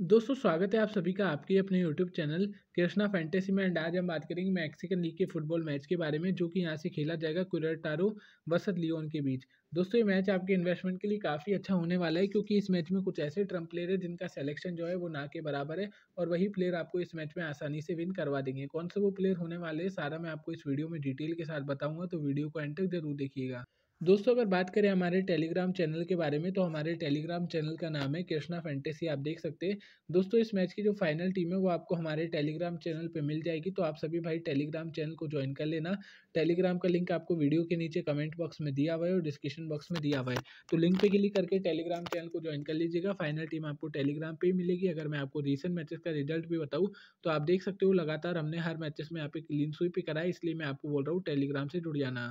दोस्तों स्वागत है आप सभी का आपके अपने YouTube चैनल कृष्णा फैंटेसी में एंड आज हम बात करेंगे मैक्सिकन लीग के फुटबॉल मैच के बारे में जो कि यहाँ से खेला जाएगा टारो वसत लियोन के बीच दोस्तों ये मैच आपके इन्वेस्टमेंट के लिए काफ़ी अच्छा होने वाला है क्योंकि इस मैच में कुछ ऐसे ट्रम्प प्लेयर है जिनका सेलेक्शन जो है वो ना के बराबर है और वही प्लेयर आपको इस मैच में आसानी से विन करवा देंगे कौन से वो प्लेयर होने वाले हैं सारा मैं आपको इस वीडियो में डिटेल के साथ बताऊँगा तो वीडियो को एंड तक जरूर देखिएगा दोस्तों अगर बात करें हमारे टेलीग्राम चैनल के बारे में तो हमारे टेलीग्राम चैनल का नाम है कृष्णा फैंटेसी आप देख सकते हैं दोस्तों इस मैच की जो फाइनल टीम है वो आपको हमारे टेलीग्राम चैनल पे मिल जाएगी तो आप सभी भाई टेलीग्राम चैनल को ज्वाइन कर लेना टेलीग्राम का लिंक आपको वीडियो के नीचे कमेंट बॉक्स में दिया हुआ है और डिस्क्रिप्शन बॉक्स में दिया हुआ है तो लिंक पर क्लिक करके टेलीग्राम चैनल को ज्वाइन कर लीजिएगा फाइनल टीम आपको टेलीग्राम पर ही मिलेगी अगर मैं आपको रिसेंट मैचेस का रिजल्ट भी बताऊँ तो आप देख सकते हो लगातार हमने हर मैचेस में यहाँ पे क्लीन स्वीप ही करा है इसलिए मैं आपको बोल रहा हूँ टेलीग्राम से जुड़ जाना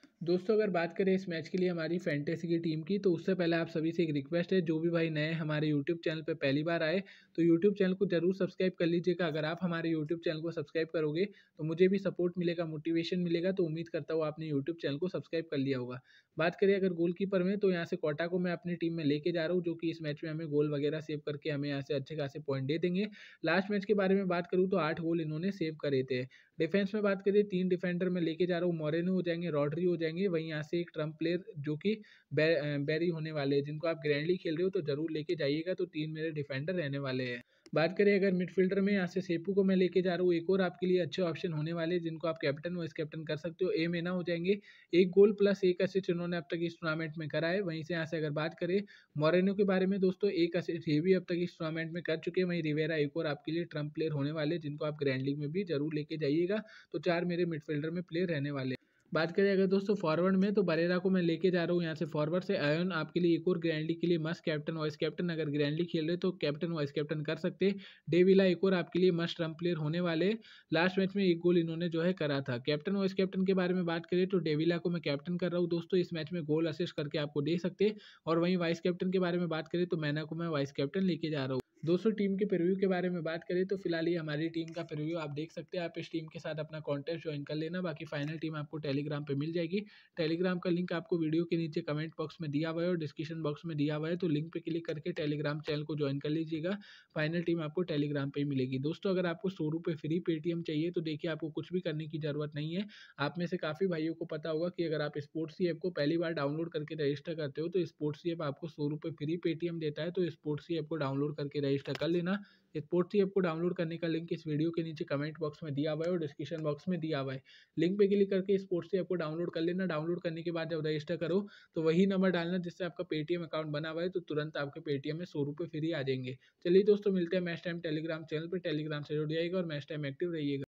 दोस्तों अगर बात करें इस मैच के लिए हमारी फैंटेसी की टीम की तो उससे पहले आप सभी से एक रिक्वेस्ट है जो भी भाई नए हमारे यूट्यूब चैनल पर पहली बार आए तो यूट्यूब चैनल को जरूर सब्सक्राइब कर लीजिएगा अगर आप हमारे यूट्यूब चैनल को सब्सक्राइब करोगे तो मुझे भी सपोर्ट मिलेगा मोटिवेशन मिलेगा तो उम्मीद करता हूँ आपने यूट्यूब चैनल को सब्सक्राइब कर लिया होगा बात करें अगर गोल में तो यहाँ से कोटा को मैं अपनी टीम में लेके जा रहा हूँ जो कि इस मैच में हमें गोल वगैरह सेव करके हमें यहाँ से अच्छे खासे पॉइंट दे देंगे लास्ट मैच के बारे में बात करूँ तो आठ गोल इन्होंने सेव करे थे डिफेंस में बात करिए तीन डिफेंडर में लेके जा रहा हूँ मोरेनो हो जाएंगे रॉड्री हो जाएंगे वहीं यहाँ से एक ट्रम्प प्लेयर जो कि बैरी होने वाले हैं जिनको आप ग्रैंडली खेल रहे हो तो जरूर लेके जाइएगा तो तीन मेरे डिफेंडर रहने वाले हैं बात करें अगर मिडफील्डर में यहाँ से सेपू को मैं लेके जा रहा हूँ एक और आपके लिए अच्छे ऑप्शन होने वाले जिनको आप कैप्टन वाइस कैप्टन कर सकते हो ए में ना हो जाएंगे एक गोल प्लस एक असिस्ट उन्होंने अब तक इस टूर्नामेंट में करा है वहीं से यहाँ से अगर बात करें मोरेनो के बारे में दोस्तों एक असिस्ट ये भी अब तक इस टूर्नामेंट में कर चुके हैं वहीं रिवेरा एक और आपके लिए ट्रम्प प्लेयर होने वाले जिनको आप ग्रैंड लीग में भी जरूर लेके जाइएगा तो चार मेरे मिडफील्डर में प्लेयर रहने वाले बात करें अगर दोस्तों फॉरवर्ड में तो बरेरा को मैं लेके जा रहा हूँ यहाँ से फॉरवर्ड से आयोन आपके लिए एक और ग्रैंडली के लिए मस्ट कैप्टन वाइस कैप्टन अगर ग्रैंडली खेल रहे तो कैप्टन वाइस कैप्टन कर सकते डेविला एक और आपके लिए मस्ट रन प्लेयर होने वाले लास्ट मैच में एक गोल इन्होंने जो है करा था कैप्टन वाइस कैप्टन के बारे में बात करें तो डेविला को मैं कैप्टन कर रहा हूँ दोस्तों इस मैच में गोल असिस्ट करके आपको दे सकते और वहीं वाइस कैप्टन के बारे में बात करें तो मैना को मैं वाइस कैप्टन लेके जा रहा हूँ दोस्तों टीम के प्रिव्यू के बारे में बात करें तो फिलहाल ये हमारी टीम का प्रिव्यू आप देख सकते हैं आप इस टीम के साथ अपना कॉन्टेस्ट ज्वाइन कर लेना बाकी फाइनल टीम आपको टेलीग्राम पे मिल जाएगी टेलीग्राम का लिंक आपको वीडियो के नीचे कमेंट बॉक्स में दिया हुआ है और डिस्क्रिप्शन बॉक्स में दिया हुआ है तो लिंक पर क्लिक करके टेलीग्राम चैनल को ज्वाइन कर लीजिएगा फाइनल टीम आपको टेलीग्राम पर मिलेगी दोस्तों अगर आपको सौ रुपये फ्री पेटीएम चाहिए तो देखिए आपको कुछ भी करने की ज़रूरत नहीं है आप में से काफ़ी भाइयों को पता होगा कि अगर आप स्पोर्ट्स ऐप को पहली बार डाउनलोड करके रजिस्टर करते हो तो स्पोर्ट्स ऐप आपको सौ रुपये फ्री पेटीएम देता है तो स्पोर्ट्स ऐप को डाउनलोड करके रजिस्टर कर लेना इस पोर्ट ऐप को डाउनलोड करने का लिंक इस वीडियो के नीचे कमेंट बॉक्स में दिया हुआ है और डिस्क्रिप्शन बॉक्स में दिया हुआ है लिंक पे क्लिक करके इस पोर्ट ऐप को डाउनलोड कर लेना डाउनलोड करने के बाद जब रजिस्टर करो तो वही नंबर डालना जिससे आपका पेटीएम अकाउंट बना हुआ है तो तुरंत आपके पेटीएम में सौ रुपये फ्री आ जाएंगे चलिए दोस्तों मिलते हैं मैच टाइम टेलीग्राम चैनल पर टेलीग्राम से जुड़ जाएगा और मैच टाइम एक्टिव रहिएगा